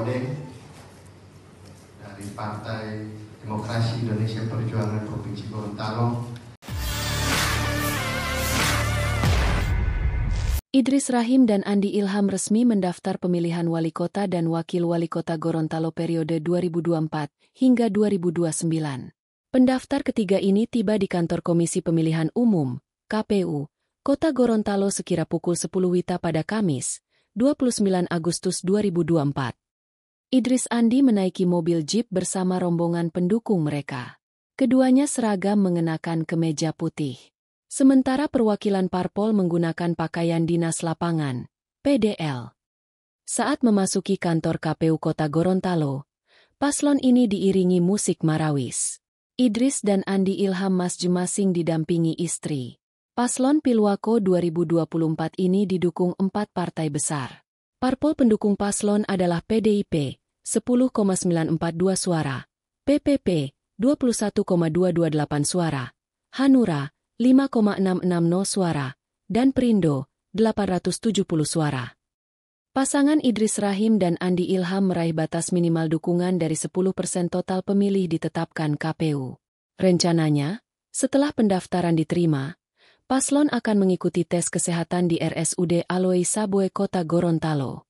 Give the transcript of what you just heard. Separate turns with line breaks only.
Saudeng dari Partai Demokrasi Indonesia Perjuangan Provinsi Gorontalo. Idris Rahim dan Andi Ilham resmi mendaftar pemilihan wali kota dan wakil wali kota Gorontalo periode 2024 hingga 2029. Pendaftar ketiga ini tiba di kantor Komisi Pemilihan Umum, KPU, Kota Gorontalo sekira pukul 10 Wita pada Kamis, 29 Agustus 2024. Idris Andi menaiki mobil jeep bersama rombongan pendukung mereka. Keduanya seragam mengenakan kemeja putih. Sementara perwakilan parpol menggunakan pakaian dinas lapangan, PDL. Saat memasuki kantor KPU Kota Gorontalo, paslon ini diiringi musik marawis. Idris dan Andi Ilham masing-masing didampingi istri. Paslon Pilwako 2024 ini didukung empat partai besar. Parpol pendukung paslon adalah PDIP, 10,942 suara, PPP 21,228 suara, Hanura 5,660 suara, dan Perindo 870 suara. Pasangan Idris Rahim dan Andi Ilham meraih batas minimal dukungan dari 10 persen total pemilih ditetapkan KPU. Rencananya, setelah pendaftaran diterima, paslon akan mengikuti tes kesehatan di RSUD Aloe Saboe Kota Gorontalo.